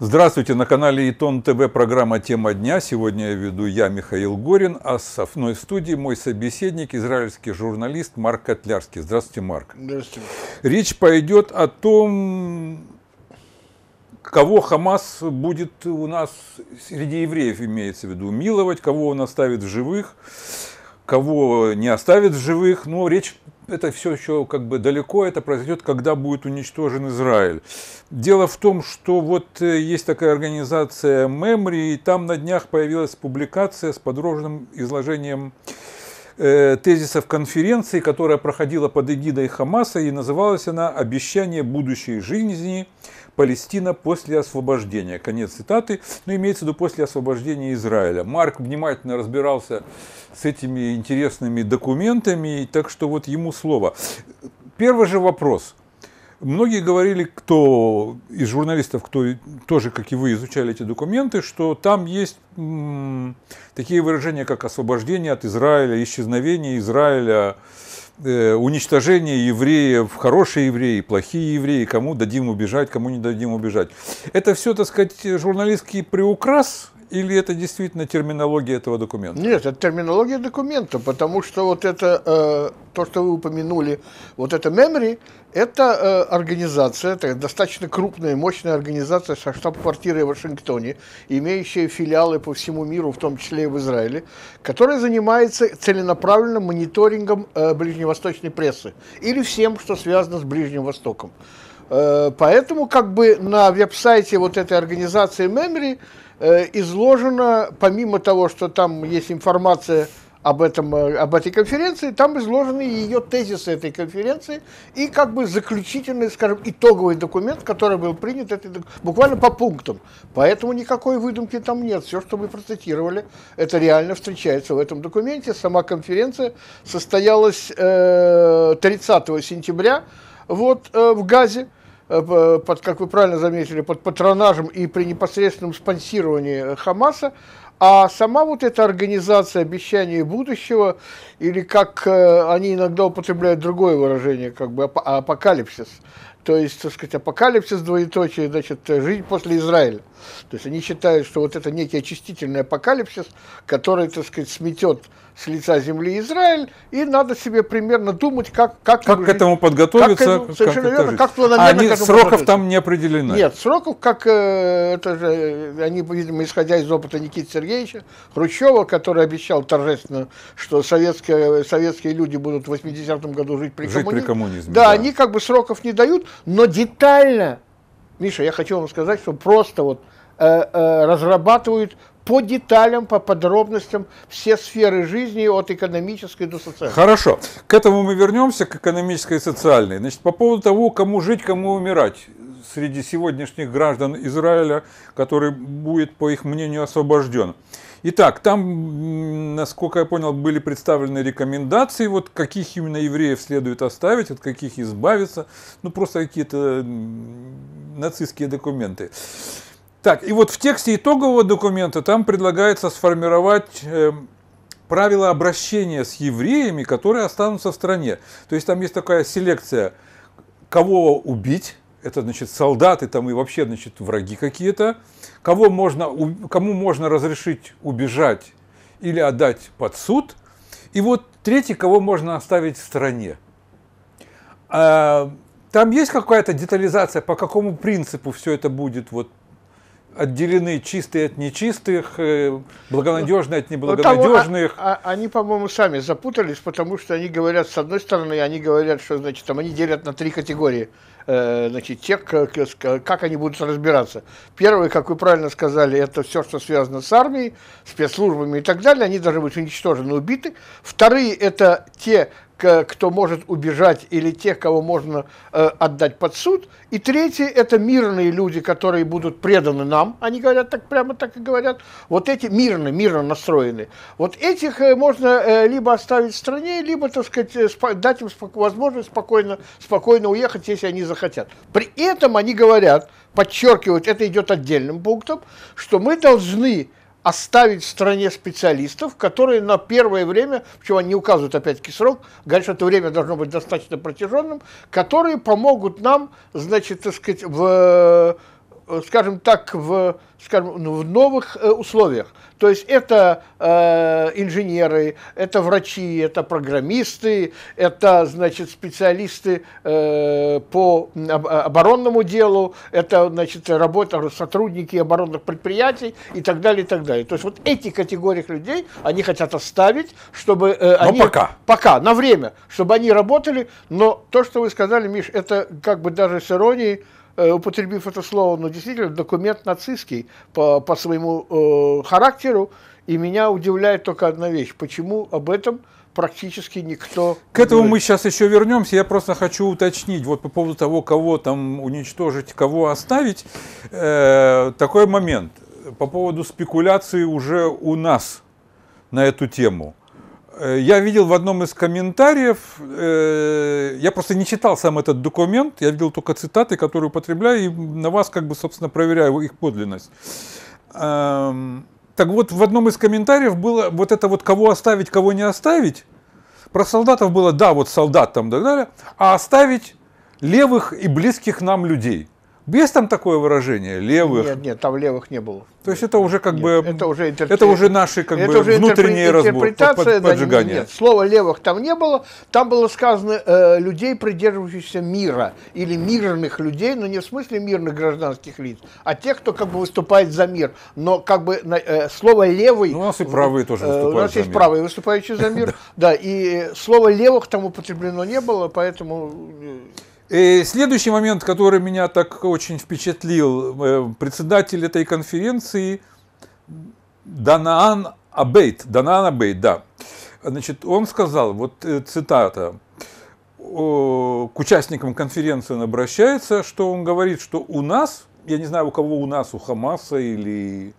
Здравствуйте, на канале Итон ТВ программа «Тема дня». Сегодня я веду я, Михаил Горин, а с Софной студии мой собеседник, израильский журналист Марк Котлярский. Здравствуйте, Марк. Здравствуйте. Речь пойдет о том, кого Хамас будет у нас среди евреев, имеется в виду, миловать, кого он оставит в живых кого не оставит в живых, но речь это все еще как бы далеко, это произойдет, когда будет уничтожен Израиль. Дело в том, что вот э, есть такая организация Мемри, и там на днях появилась публикация с подробным изложением э, тезисов конференции, которая проходила под эгидой Хамаса, и называлась она «Обещание будущей жизни», Палестина после освобождения. Конец цитаты. Но ну, имеется в виду после освобождения Израиля. Марк внимательно разбирался с этими интересными документами, так что вот ему слово. Первый же вопрос. Многие говорили, кто из журналистов, кто тоже, как и вы, изучали эти документы, что там есть м, такие выражения, как освобождение от Израиля, исчезновение Израиля, Э, уничтожение евреев, хорошие евреи, плохие евреи, кому дадим убежать, кому не дадим убежать. Это все, так сказать, журналистский приукрас, или это действительно терминология этого документа? Нет, это терминология документа, потому что вот это, э, то, что вы упомянули, вот это Memory, это э, организация, это достаточно крупная, мощная организация со штаб-квартирой в Вашингтоне, имеющая филиалы по всему миру, в том числе и в Израиле, которая занимается целенаправленным мониторингом э, ближневосточной прессы или всем, что связано с Ближним Востоком. Э, поэтому как бы на веб-сайте вот этой организации Memory э, изложено, помимо того, что там есть информация об, этом, э, об этой конференции, там изложены ее тезисы этой конференции и как бы заключительный, скажем, итоговый документ, который был принят этой буквально по пунктам. Поэтому никакой выдумки там нет. Все, что мы процитировали, это реально встречается в этом документе. Сама конференция состоялась э, 30 сентября вот, э, в Газе. Э, под, как вы правильно заметили, под патронажем и при непосредственном спонсировании э, Хамаса, а сама вот эта организация обещания будущего, или как э, они иногда употребляют другое выражение, как бы апокалипсис, то есть, так сказать, апокалипсис, двоеточие, значит, жизнь после Израиля. То есть они считают, что вот это некий очистительный апокалипсис, который, так сказать, сметет с лица земли Израиль, и надо себе примерно думать, как... Как, как к этому подготовиться. Как, ну, совершенно как верно, как планомерно. А они, сроков там не определены. Нет, сроков, как э, это же, они, видимо, исходя из опыта Никиты Сергеевича Хрущева, который обещал торжественно, что советские, советские люди будут в 80-м году жить при жить коммунизме. При коммунизме да, да, они как бы сроков не дают, но детально Миша, я хочу вам сказать, что просто вот Э, э, разрабатывают по деталям, по подробностям все сферы жизни от экономической до социальной. Хорошо. К этому мы вернемся, к экономической и социальной. Значит, по поводу того, кому жить, кому умирать среди сегодняшних граждан Израиля, который будет, по их мнению, освобожден. Итак, там, насколько я понял, были представлены рекомендации, вот каких именно евреев следует оставить, от каких избавиться. Ну, просто какие-то нацистские документы. Так, и вот в тексте итогового документа там предлагается сформировать эм, правила обращения с евреями, которые останутся в стране. То есть там есть такая селекция, кого убить, это значит солдаты там и вообще значит враги какие-то, кого можно, кому можно разрешить убежать или отдать под суд, и вот третий, кого можно оставить в стране. А, там есть какая-то детализация, по какому принципу все это будет вот отделены чистые от нечистых, э, благонадежные от неблагонадежных. Того, а, а, они, по-моему, сами запутались, потому что они говорят, с одной стороны, они говорят, что, значит, там они делят на три категории, э, значит, те, как, как они будут разбираться. Первое, как вы правильно сказали, это все, что связано с армией, спецслужбами и так далее, они должны быть уничтожены, убиты. Вторые, это те, кто может убежать, или тех, кого можно э, отдать под суд. И третье – это мирные люди, которые будут преданы нам. Они говорят так прямо, так и говорят. Вот эти мирно, мирно настроены. Вот этих э, можно э, либо оставить в стране, либо, так сказать, э, спо- дать им спо- возможность спокойно, спокойно уехать, если они захотят. При этом они говорят, подчеркивают, это идет отдельным пунктом, что мы должны оставить в стране специалистов, которые на первое время, причем они указывают опять-таки срок, говорят, что это время должно быть достаточно протяженным, которые помогут нам, значит, так сказать, в Э, скажем так, в, скажем, ну, в новых э, условиях. То есть это э, инженеры, это врачи, это программисты, это, значит, специалисты э, по э, оборонному делу, это, значит, работа, сотрудники оборонных предприятий и так далее, и так далее. То есть вот эти категории людей они хотят оставить, чтобы э, но они... пока. Пока, на время, чтобы они работали, но то, что вы сказали, Миш, это как бы даже с иронией, Э, употребив это слово, но действительно документ нацистский по, по своему э, характеру. И меня удивляет только одна вещь. Почему об этом практически никто... К этому говорит. мы сейчас еще вернемся. Я просто хочу уточнить вот по поводу того, кого там уничтожить, кого оставить. Э, такой момент по поводу спекуляции уже у нас на эту тему. Э, я видел в одном из комментариев, э, я просто не читал сам этот документ, я видел только цитаты, которые употребляю, и на вас как бы, собственно, проверяю их подлинность. Эм, так вот, в одном из комментариев было вот это вот кого оставить, кого не оставить. Про солдатов было, да, вот солдат там и так далее, а оставить левых и близких нам людей. Без там такое выражение левых. Нет, нет, там левых не было. То есть это уже как нет, бы это уже, интерпре... это уже наши как это бы уже внутренние разбор, интерпретация, под, поджигание. Да, нет, слова левых там не было, там было сказано э, людей, придерживающихся мира или мирных людей, но не в смысле мирных гражданских лиц, а тех, кто как бы выступает за мир. Но как бы э, слово левый. Ну, у нас и правые тоже выступают. Э, у нас за есть мир. правые выступающие за мир, да, и слово левых там употреблено не было, поэтому э, и следующий момент, который меня так очень впечатлил, э, председатель этой конференции Данаан Абейт, Данаан Абейт, да. Значит, он сказал, вот э, цитата, к участникам конференции он обращается, что он говорит, что у нас, я не знаю, у кого у нас, у Хамаса или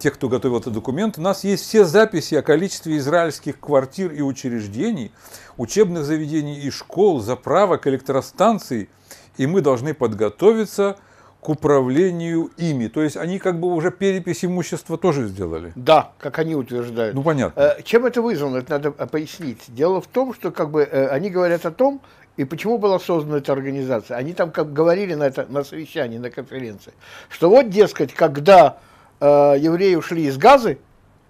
тех, кто готовил этот документ, у нас есть все записи о количестве израильских квартир и учреждений, учебных заведений и школ, заправок, электростанций, и мы должны подготовиться к управлению ими. То есть они как бы уже перепись имущества тоже сделали. Да, как они утверждают. Ну понятно. Э, чем это вызвано, это надо э, пояснить. Дело в том, что как бы э, они говорят о том, и почему была создана эта организация. Они там как говорили на, это, на совещании, на конференции, что вот, дескать, когда Э, евреи ушли из Газы,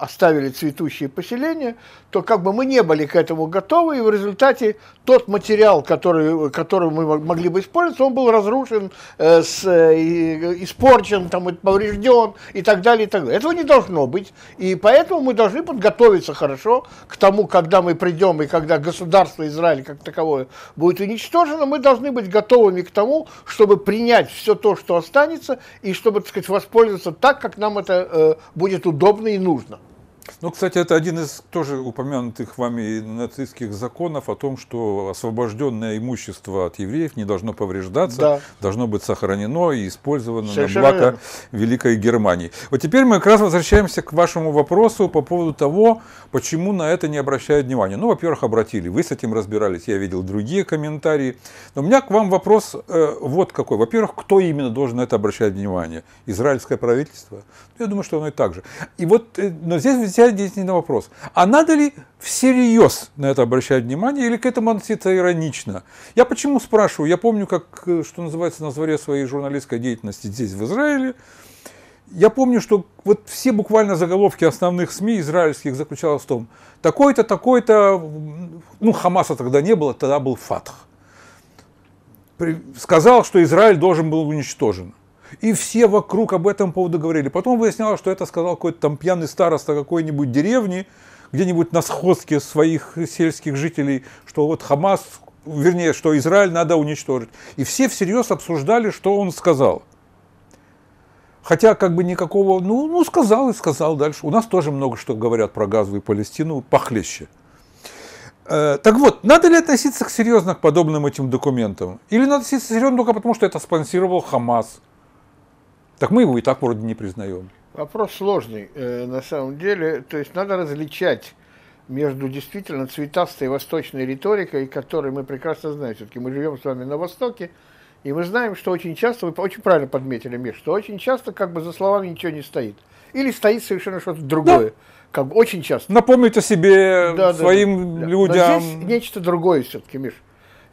оставили цветущие поселения, то как бы мы не были к этому готовы, и в результате тот материал, который, который мы могли бы использовать, он был разрушен, э, с, э, э испорчен, там, поврежден и так далее, и так далее. Этого не должно быть, и поэтому мы должны подготовиться хорошо к тому, когда мы придем и когда государство Израиль как таковое будет уничтожено, мы должны быть готовыми к тому, чтобы принять все то, что останется, и чтобы, так сказать, воспользоваться так, как нам это э, будет удобно и нужно. Ну, кстати, это один из тоже упомянутых вами нацистских законов о том, что освобожденное имущество от евреев не должно повреждаться, да. должно быть сохранено и использовано Совершенно на благо верно. Великой Германии. Вот теперь мы как раз возвращаемся к вашему вопросу по поводу того, почему на это не обращают внимания. Ну, во-первых, обратили, вы с этим разбирались, я видел другие комментарии. Но у меня к вам вопрос э, вот какой. Во-первых, кто именно должен на это обращать внимание? Израильское правительство? Я думаю, что оно и так же. И вот, э, но здесь взять возникает действительно вопрос, а надо ли всерьез на это обращать внимание или к этому относиться иронично? Я почему спрашиваю? Я помню, как, э, что называется, на заре своей журналистской деятельности здесь, в Израиле, я помню, что вот все буквально заголовки основных СМИ израильских заключалось в том, такой-то, такой-то, ну, Хамаса тогда не было, тогда был Фатх, сказал, что Израиль должен был уничтожен. И все вокруг об этом поводу говорили. Потом выяснялось, что это сказал какой-то там пьяный староста какой-нибудь деревни, где-нибудь на сходке своих сельских жителей, что вот Хамас, вернее, что Израиль надо уничтожить. И все всерьез обсуждали, что он сказал. Хотя как бы никакого, ну, ну сказал и сказал дальше. У нас тоже много что говорят про Газу и Палестину, похлеще. Э, так вот, надо ли относиться к серьезно к подобным этим документам? Или надо относиться серьезно только потому, что это спонсировал Хамас? Так мы его и так вроде не признаем. Вопрос сложный э, на самом деле. То есть надо различать между действительно цветастой восточной риторикой, которой мы прекрасно знаем. Все-таки мы живем с вами на Востоке, и мы знаем, что очень часто, вы очень правильно подметили, Миш, что очень часто как бы за словами ничего не стоит. Или стоит совершенно что-то другое. Да. Как бы очень часто. Напомните себе, да, своим да, да. людям. Но здесь нечто другое все-таки, Миш.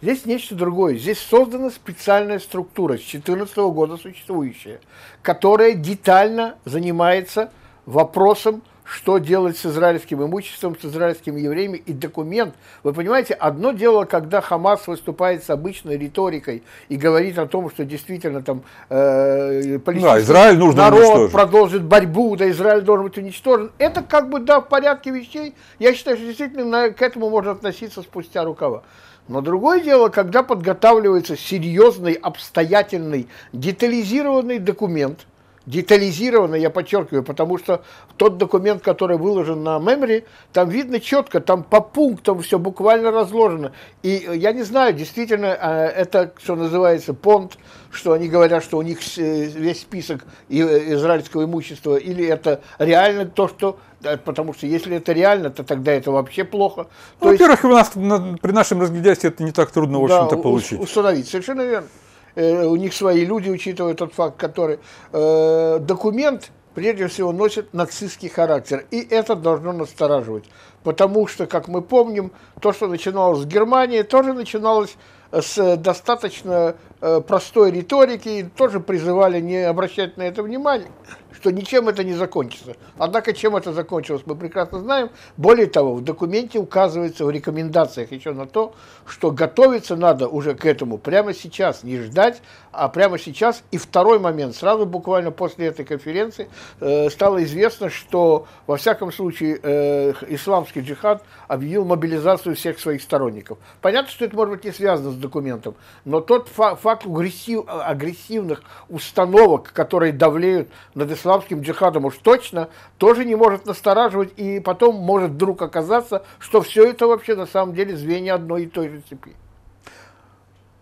Здесь нечто другое. Здесь создана специальная структура с 2014 года существующая, которая детально занимается вопросом, что делать с израильским имуществом, с израильскими евреями и документ. Вы понимаете, одно дело, когда Хамас выступает с обычной риторикой и говорит о том, что действительно там э, да, Израиль нужно народ продолжит борьбу, да Израиль должен быть уничтожен. Это как бы, да, в порядке вещей. Я считаю, что действительно к этому можно относиться спустя рукава. Но другое дело, когда подготавливается серьезный, обстоятельный, детализированный документ – детализировано, я подчеркиваю, потому что тот документ, который выложен на мемори, там видно четко, там по пунктам все буквально разложено. И э, я не знаю, действительно, а, это, что называется, понт, что они говорят, что у них э, весь список э, израильского имущества, или это реально то, что потому что если это реально, то тогда это вообще плохо. Ну, во-первых, есть... у нас, на, при нашем разглядяйстве это не так трудно, в общем-то, да, получить. установить, совершенно верно. Э, у них свои люди, учитывая тот факт, который э, документ прежде всего носит нацистский характер. И это должно настораживать. Потому что, как мы помним, то, что начиналось с Германии, тоже начиналось с достаточно э, простой риторики тоже призывали не обращать на это внимание, что ничем это не закончится. Однако чем это закончилось, мы прекрасно знаем. Более того, в документе указывается в рекомендациях еще на то, что готовиться надо уже к этому прямо сейчас, не ждать, а прямо сейчас. И второй момент. Сразу буквально после этой конференции э, стало известно, что, во всяком случае, э, исламский джихад объявил мобилизацию всех своих сторонников. Понятно, что это, может быть, не связано с документом, но тот фа факт агрессив агрессивных установок, которые давлеют над исламским джихадом уж точно, тоже не может настораживать, и потом может вдруг оказаться, что все это вообще на самом деле звенья одной и той же цепи.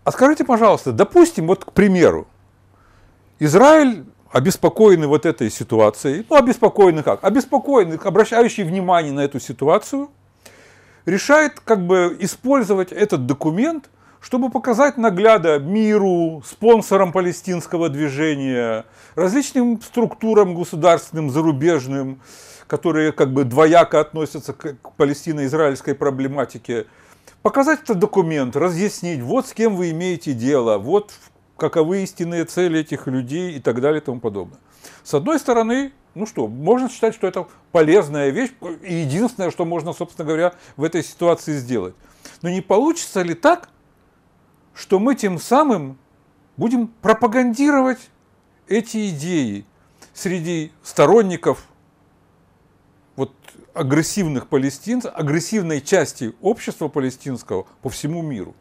А скажите, пожалуйста, допустим, вот к примеру, Израиль обеспокоены вот этой ситуацией, ну, обеспокоены как? Обеспокоены, обращающий внимание на эту ситуацию, решает как бы использовать этот документ, чтобы показать наглядно миру, спонсорам палестинского движения, различным структурам государственным, зарубежным, которые как бы двояко относятся к палестино-израильской проблематике, Показать этот документ, разъяснить, вот с кем вы имеете дело, вот каковы истинные цели этих людей и так далее и тому подобное. С одной стороны, ну что, можно считать, что это полезная вещь, и единственное, что можно, собственно говоря, в этой ситуации сделать. Но не получится ли так, что мы тем самым будем пропагандировать эти идеи среди сторонников вот агрессивных палестинцев, агрессивной части общества палестинского по всему миру?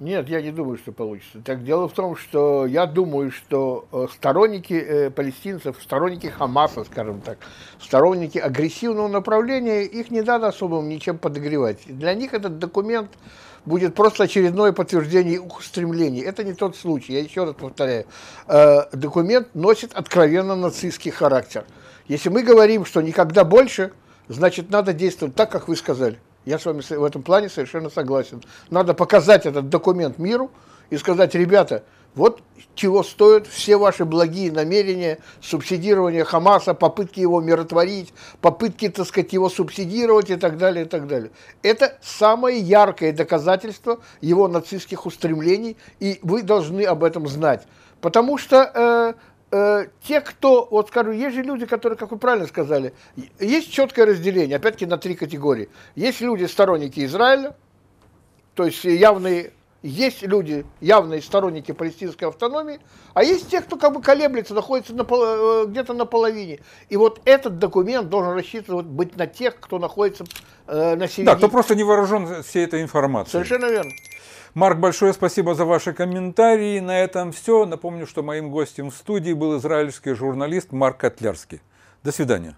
Нет, я не думаю, что получится. Так дело в том, что я думаю, что э, сторонники э, палестинцев, сторонники Хамаса, скажем так, сторонники агрессивного направления, их не надо особым ничем подогревать. Для них этот документ будет просто очередное подтверждение их устремлений. Это не тот случай, я еще раз повторяю. Э, документ носит откровенно нацистский характер. Если мы говорим, что никогда больше – значит, надо действовать так, как вы сказали. Я с вами в этом плане совершенно согласен. Надо показать этот документ миру и сказать, ребята, вот чего стоят все ваши благие намерения, субсидирование Хамаса, попытки его миротворить, попытки, так сказать, его субсидировать и так далее, и так далее. Это самое яркое доказательство его нацистских устремлений, и вы должны об этом знать. Потому что э, э, те, кто, вот скажу, есть же люди, которые, как вы правильно сказали, есть четкое разделение, опять-таки, на три категории. Есть люди, сторонники Израиля, то есть явные, есть люди, явные сторонники палестинской автономии, а есть те, кто как бы колеблется, находится на, э, где-то на половине. И вот этот документ должен рассчитывать быть на тех, кто находится э, на середине. Да, кто просто не вооружен всей этой информацией. Совершенно верно. Марк, большое спасибо за ваши комментарии. На этом все. Напомню, что моим гостем в студии был израильский журналист Марк Котлярский. До свидания.